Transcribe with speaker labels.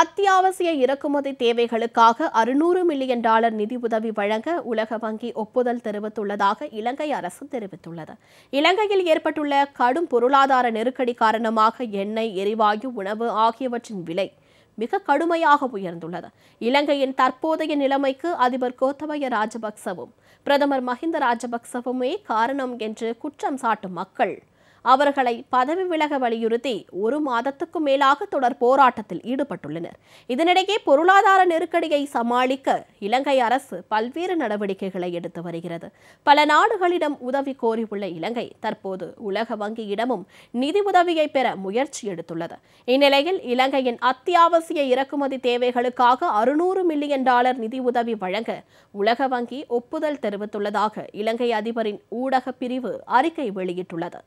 Speaker 1: அத்தியாவசிய இறக்குமதி தேவைகளுக்காக அறுநூறு மில்லியன் டாலர் நிதி உதவி வழங்க உலக வங்கி ஒப்புதல் தெரிவித்துள்ளதாக இலங்கை அரசு தெரிவித்துள்ளது இலங்கையில் ஏற்பட்டுள்ள கடும் பொருளாதார நெருக்கடி காரணமாக எண்ணெய் எரிவாயு உணவு ஆகியவற்றின் விலை மிக கடுமையாக உயர்ந்துள்ளது இலங்கையின் தற்போதைய நிலைமைக்கு அதிபர் கோத்தபய ராஜபக்சவும் பிரதமர் மஹிந்த ராஜபக்சவுமே காரணம் என்று குற்றம் சாட்டும் மக்கள் அவர்களை பதவி விலக வலியுறுத்தி ஒரு மாதத்துக்கும் மேலாக தொடர் போராட்டத்தில் ஈடுபட்டுள்ளனர் இதனிடையே பொருளாதார நெருக்கடியை சமாளிக்க இலங்கை அரசு பல்வேறு நடவடிக்கைகளை எடுத்து வருகிறது பல நாடுகளிடம் உதவி கோரியுள்ள இலங்கை தற்போது உலக வங்கியிடமும் நிதி உதவியை பெற முயற்சி எடுத்துள்ளது இந்நிலையில் இலங்கையின் அத்தியாவசிய இறக்குமதி தேவைகளுக்காக அறுநூறு மில்லியன் டாலர் நிதி உதவி வழங்க உலக வங்கி ஒப்புதல் தெரிவித்துள்ளதாக இலங்கை அதிபரின் ஊடக பிரிவு அறிக்கை வெளியிட்டுள்ளது